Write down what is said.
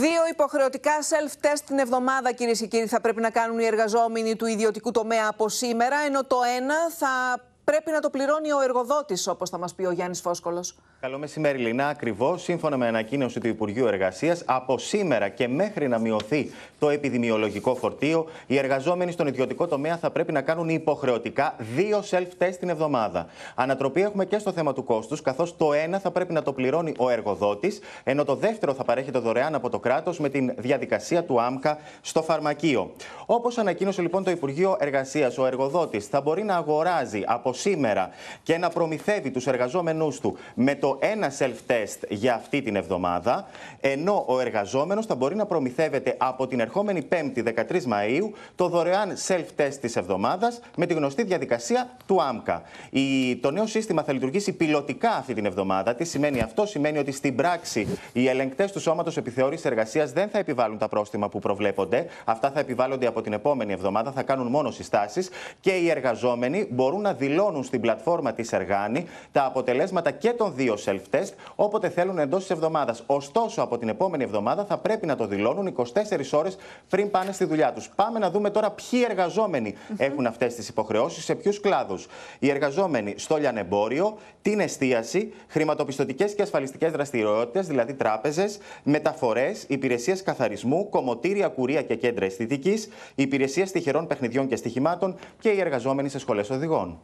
Δύο υποχρεωτικά self-test την εβδομάδα, κυρίες και κύριοι, θα πρέπει να κάνουν οι εργαζόμενοι του ιδιωτικού τομέα από σήμερα, ενώ το ένα θα πρέπει να το πληρώνει ο εργοδότης, όπως θα μας πει ο Γιάννης Φόσκολο. Καλό μεσημέρι, Λινά. Ακριβώς, σύμφωνα με ανακοίνωση του Υπουργείου Εργασίας, από σήμερα και μέχρι να μειωθεί το επιδημιολογικό φορτίο, οι εργαζόμενοι στον ιδιωτικό τομέα θα πρέπει να κάνουν υποχρεωτικά δύο self-test την εβδομάδα. Ανατροπή έχουμε και στο θέμα του κόστους, καθώς το ένα θα πρέπει να το πληρώνει ο εργοδότης, ενώ το δεύτερο θα παρέχεται δωρεάν από το κράτος με την διαδικασία του ΆΜΚΑ στο φαρμακείο. Όπως ανακοίνωσε λοιπόν το Υπουργείο Εργασίας, ο εργοδότης θα μπορεί να αγοράζει από σήμερα και να προμηθεύει τους εργαζόμενούς του με το ένα self-test για αυτή την εβδομάδα, ενώ ο εργαζόμενος θα μπορεί να προμηθεύεται από την ερχόμενη 5η 13 Μαΐου το δωρεάν self-test της εβδομάδας με τη γνωστή διαδικασία του ΆΜΚΑ. το νέο σύστημα θα λειτουργήσει πιλωτικά αυτή την εβδομάδα. Τι σημαίνει αυτό, σημαίνει ότι στην πράξη οι ελεγκτές του Σώματος Επιθεώρησης Εργασίας δεν θα επιβάλλουν τα πρόστιμα που προβλέπονται. Αυτά θα επιβάλλονται από την επόμενη εβδομάδα, θα κάνουν μόνο συστάσεις και οι εργαζόμενοι μπορούν να δηλώσουν δηλώνουν στην πλατφόρμα της Εργάνη τα αποτελέσματα και των δύο self-test όποτε θέλουν εντός της εβδομάδας. Ωστόσο, από την επόμενη εβδομάδα θα πρέπει να το δηλώνουν 24 ώρες πριν πάνε στη δουλειά τους. Πάμε να δούμε τώρα ποιοι εργαζόμενοι mm-hmm. έχουν αυτές τις υποχρεώσεις, σε ποιους κλάδους. Οι εργαζόμενοι στο λιανεμπόριο, την εστίαση, χρηματοπιστωτικές και ασφαλιστικές δραστηριότητες, δηλαδή τράπεζες, μεταφορές, υπηρεσίες καθαρισμού, κομμωτήρια, κουρία και κέντρα αισθητικής, υπηρεσίες τυχερών παιχνιδιών και στοιχημάτων και οι εργαζόμενοι σε σχολές οδηγών.